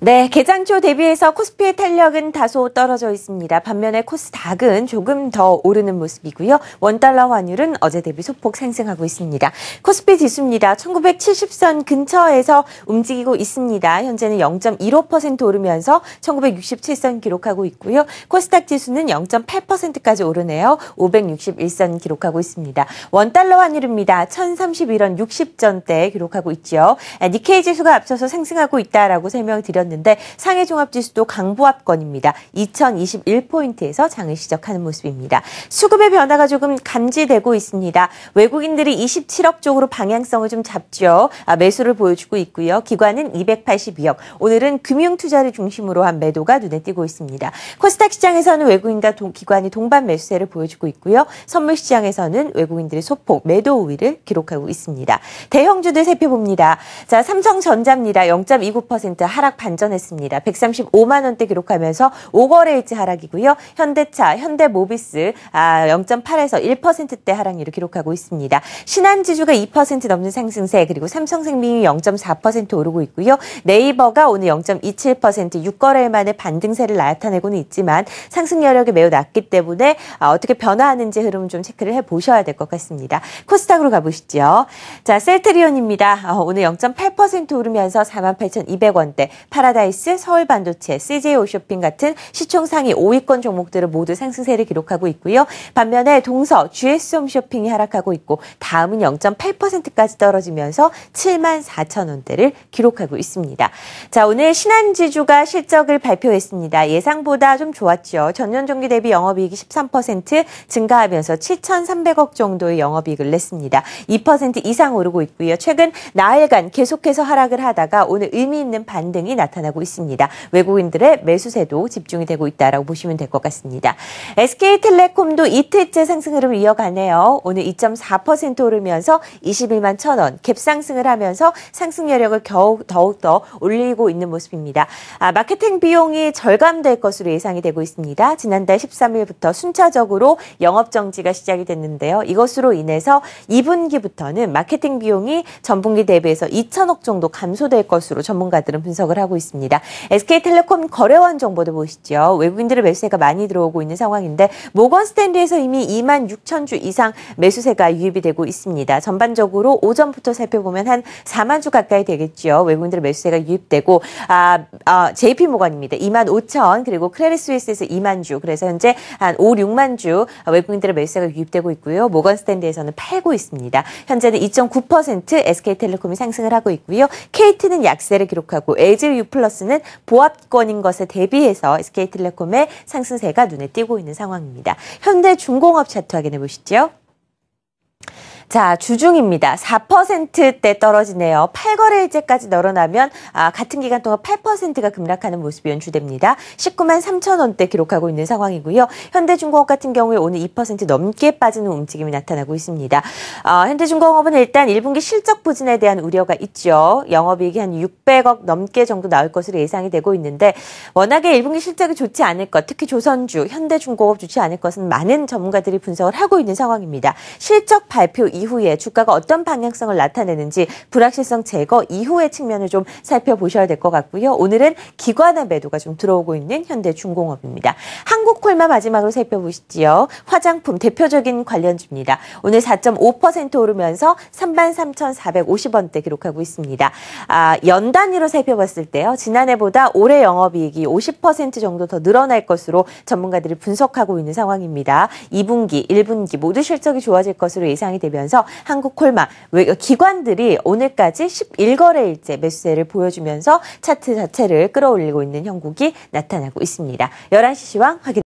네, 개장초 대비해서 코스피의 탄력은 다소 떨어져 있습니다. 반면에 코스닥은 조금 더 오르는 모습이고요. 원달러 환율은 어제 대비 소폭 상승하고 있습니다. 코스피 지수입니다. 1970선 근처에서 움직이고 있습니다. 현재는 0.15% 오르면서 1967선 기록하고 있고요. 코스닥 지수는 0.8%까지 오르네요. 561선 기록하고 있습니다. 원달러 환율입니다. 1031원 60전대 기록하고 있죠. 아, 니케이 지수가 앞서서 상승하고 있다라고 설명드렸는데 있었는데 상해 종합지수도 강보합권입니다. 2021포인트에서 장을 시작하는 모습입니다. 수급의 변화가 조금 감지되고 있습니다. 외국인들이 27억 쪽으로 방향성을 좀 잡죠. 아, 매수를 보여주고 있고요. 기관은 282억. 오늘은 금융 투자를 중심으로 한 매도가 눈에 띄고 있습니다. 코스닥 시장에서는 외국인과 동, 기관이 동반 매수세를 보여주고 있고요. 선물 시장에서는 외국인들의 소폭 매도 우위를 기록하고 있습니다. 대형주들 살펴봅니다. 자, 삼성전자입니다. 0.29% 하락 반 반전했습니다. 135만 원대 기록하면서 5거래일째 하락이고요. 현대차, 현대모비스 아, 0.8에서 1%대 하락률을 기록하고 있습니다. 신한지주가 2% 넘는 상승세 그리고 삼성생명이 0.4% 오르고 있고요. 네이버가 오늘 0.27% 6거래일 만에 반등세를 나타내고는 있지만 상승 여력이 매우 낮기 때문에 아, 어떻게 변화하는지 흐름 을좀 체크를 해 보셔야 될 것 같습니다. 코스닥으로 가보시죠. 자, 셀트리온입니다. 어, 오늘 0.8% 오르면서 48,200원대, 8 파라다이스, 서울반도체, c j o 쇼핑 같은 시총 상위 5위권 종목들은 모두 상승세를 기록하고 있고요. 반면에 동서, GS홈쇼핑이 하락하고 있고 다음은 0.8%까지 떨어지면서 7만 4천 원대를 기록하고 있습니다. 자, 오늘 신한지주가 실적을 발표했습니다. 예상보다 좀 좋았죠. 전년 동기 대비 영업이익이 13% 증가하면서 7,300억 정도의 영업이익을 냈습니다. 2% 이상 오르고 있고요. 최근 나흘간 계속해서 하락을 하다가 오늘 의미 있는 반등이 나타났습니다. 나타나고 있습니다. 외국인들의 매수세도 집중이 되고 있다라고 보시면 될 것 같습니다. SK텔레콤도 이틀째 상승 흐름 이어가네요. 오늘 2.4% 오르면서 21만 0 원, 갭상승을 하면서 상승 여력을 겨우 더욱더 올리고 있는 모습입니다. 아, 마케팅 비용이 절감될 것으로 예상이 되고 있습니다. 지난달 13일부터 순차적으로 영업 정지가 시작이 됐는데요. 이것으로 인해서 2분기부터는 마케팅 비용이 전분기 대비해서 2천억 정도 감소될 것으로 전문가들은 분석을 하고 있습니다. 있습니다. SK텔레콤 거래원 정보도 보시죠. 외국인들의 매수세가 많이 들어오고 있는 상황인데 모건 스탠리에서 이미 2만 6천 주 이상 매수세가 유입이 되고 있습니다. 전반적으로 오전부터 살펴보면 한 4만 주 가까이 되겠죠. 외국인들의 매수세가 유입되고 아, 아 JP 모건입니다. 2만 5천 그리고 크레리 스위스에서 2만 주 그래서 현재 한 5, 6만 주 외국인들의 매수세가 유입되고 있고요. 모건 스탠리에서는 팔고 있습니다. 현재는 2.9% SK텔레콤이 상승을 하고 있고요. KT는 약세를 기록하고 LG U 플러스는 보합권인 것에 대비해서 SK텔레콤의 상승세가 눈에 띄고 있는 상황입니다. 현대중공업 차트 확인해 보시죠. 자, 주중입니다. 4%대 떨어지네요. 8거래일째까지 늘어나면 아, 같은 기간 동안 8%가 급락하는 모습이 연출됩니다. 19만 3천 원대 기록하고 있는 상황이고요. 현대중공업 같은 경우에 오늘 2% 넘게 빠지는 움직임이 나타나고 있습니다. 아, 현대중공업은 일단 1분기 실적 부진에 대한 우려가 있죠. 영업이익이 한 600억 넘게 정도 나올 것으로 예상이 되고 있는데 워낙에 1분기 실적이 좋지 않을 것, 특히 조선주, 현대중공업 좋지 않을 것은 많은 전문가들이 분석을 하고 있는 상황입니다. 실적 발표 이후에 주가가 어떤 방향성을 나타내는지 불확실성 제거 이후의 측면을 좀 살펴보셔야 될 것 같고요. 오늘은 기관의 매도가 좀 들어오고 있는 현대중공업입니다. 한국콜마 마지막으로 살펴보시지요. 화장품 대표적인 관련주입니다. 오늘 4.5% 오르면서 33,450원대 기록하고 있습니다. 아, 연 단위로 살펴봤을 때요. 지난해보다 올해 영업이익이 50% 정도 더 늘어날 것으로 전문가들이 분석하고 있는 상황입니다. 2분기, 1분기 모두 실적이 좋아질 것으로 예상이 되면서 보이면서 한국콜마 기관들이 오늘까지 11거래일째 매수세를 보여주면서 차트 자체를 끌어올리고 있는 형국이 나타나고 있습니다. 11시 시황 확인